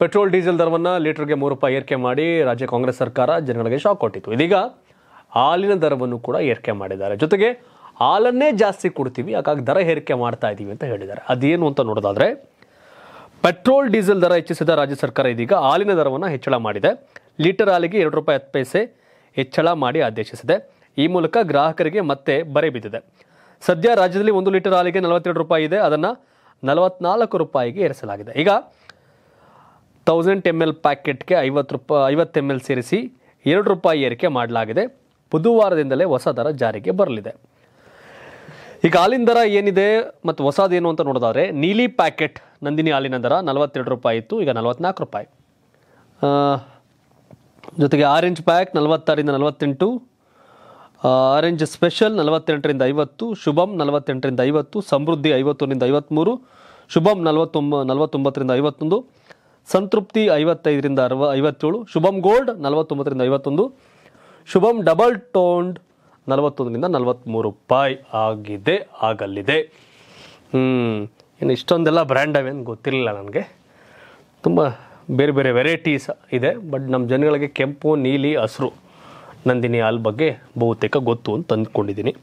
petrol diesel ದರವನ್ನು ಲೀಟರ್ಗೆ ಮೂರು ರೂಪಾಯಿ ಏರಿಕೆ ಮಾಡಿ ರಾಜ್ಯ ಕಾಂಗ್ರೆಸ್ ಸರ್ಕಾರ ಜನಗಳಿಗೆ ಶಾಕ್ ಕೊಟ್ಟಿತ್ತು ಇದೀಗ ಹಾಲಿನ ದರವನ್ನು ಕೂಡ ಏರಿಕೆ ಮಾಡಿದ್ದಾರೆ ಜೊತೆಗೆ ಹಾಲನ್ನೇ ಜಾಸ್ತಿ ಕೊಡ್ತೀವಿ ಹಾಗಾಗಿ ದರ ಏರಿಕೆ ಮಾಡ್ತಾ ಇದ್ದೀವಿ ಅಂತ ಹೇಳಿದ್ದಾರೆ ಅದೇನು ಅಂತ ನೋಡೋದಾದರೆ ಪೆಟ್ರೋಲ್ ಡೀಸೆಲ್ ದರ ಹೆಚ್ಚಿಸಿದ ರಾಜ್ಯ ಸರ್ಕಾರ ಇದೀಗ ಹಾಲಿನ ದರವನ್ನು ಹೆಚ್ಚಳ ಮಾಡಿದೆ ಲೀಟರ್ ಹಾಲಿಗೆ ಎರಡು ರೂಪಾಯಿ ಹತ್ತು ಪೈಸೆ ಹೆಚ್ಚಳ ಮಾಡಿ ಆದೇಶಿಸಿದೆ ಈ ಮೂಲಕ ಗ್ರಾಹಕರಿಗೆ ಮತ್ತೆ ಬರೆ ಬಿದ್ದಿದೆ ಸದ್ಯ ರಾಜ್ಯದಲ್ಲಿ ಒಂದು ಲೀಟರ್ ಹಾಲಿಗೆ ನಲವತ್ತೆರಡು ರೂಪಾಯಿ ಇದೆ ಅದನ್ನು ನಲವತ್ನಾಲ್ಕು ರೂಪಾಯಿಗೆ ಏರಿಸಲಾಗಿದೆ ಈಗ ತೌಸಂಡ್ ಎಮ್ ಎಲ್ ಪ್ಯಾಕೆಟ್ಗೆ ಐವತ್ತು ರೂಪಾಯಿ ಐವತ್ತು ಎಮ್ ಎಲ್ ಸೇರಿಸಿ ಎರಡು ರೂಪಾಯಿ ಏರಿಕೆ ಮಾಡಲಾಗಿದೆ ಬುಧವಾರದಿಂದಲೇ ಹೊಸ ದರ ಜಾರಿಗೆ ಬರಲಿದೆ ಈಗ ಹಾಲಿನ ದರ ಏನಿದೆ ಮತ್ತು ಹೊಸದೇನು ಅಂತ ನೋಡೋದಾದರೆ ನೀಲಿ ಪ್ಯಾಕೆಟ್ ನಂದಿನಿ ಹಾಲಿನ ದರ ನಲವತ್ತೆರಡು ರೂಪಾಯಿ ಇತ್ತು ಈಗ ನಲವತ್ನಾಲ್ಕು ರೂಪಾಯಿ ಜೊತೆಗೆ ಆರೆಂಜ್ ಪ್ಯಾಕ್ ನಲವತ್ತಾರಿಂದ ನಲವತ್ತೆಂಟು ಆರೆಂಜ್ ಸ್ಪೆಷಲ್ ನಲವತ್ತೆಂಟರಿಂದ ಐವತ್ತು ಶುಭಂ ನಲವತ್ತೆಂಟರಿಂದ ಐವತ್ತು ಸಮೃದ್ಧಿ ಐವತ್ತೊಂದರಿಂದ ಐವತ್ತ್ಮೂರು ಶುಭಂ ನಲವತ್ತೊಂಬ ನಲವತ್ತೊಂಬತ್ತರಿಂದ ಐವತ್ತೊಂದು ಸಂತೃಪ್ತಿ ಐವತ್ತೈದರಿಂದ ಅರವ ಐವತ್ತೇಳು ಶುಭಂ ಗೋಲ್ಡ್ ನಲವತ್ತೊಂಬತ್ತರಿಂದ ಐವತ್ತೊಂದು ಶುಭಮ್ ಡಬಲ್ ಟೋಂಡ್ ನಲವತ್ತೊಂದರಿಂದ ನಲವತ್ತ್ಮೂರು ರೂಪಾಯಿ ಆಗಿದೆ ಆಗಲಿದೆ ಇನ್ನು ಇಷ್ಟೊಂದೆಲ್ಲ ಬ್ರ್ಯಾಂಡ್ ಗೊತ್ತಿರಲಿಲ್ಲ ನನಗೆ ತುಂಬ ಬೇರೆ ಬೇರೆ ವೆರೈಟೀಸ್ ಇದೆ ಬಟ್ ನಮ್ಮ ಜನಗಳಿಗೆ ಕೆಂಪು ನೀಲಿ ಹಸಿರು ನಂದಿನಿ ಹಾಲ್ ಬಗ್ಗೆ ಬಹುತೇಕ ಗೊತ್ತು ಅಂತ ಅಂದ್ಕೊಂಡಿದ್ದೀನಿ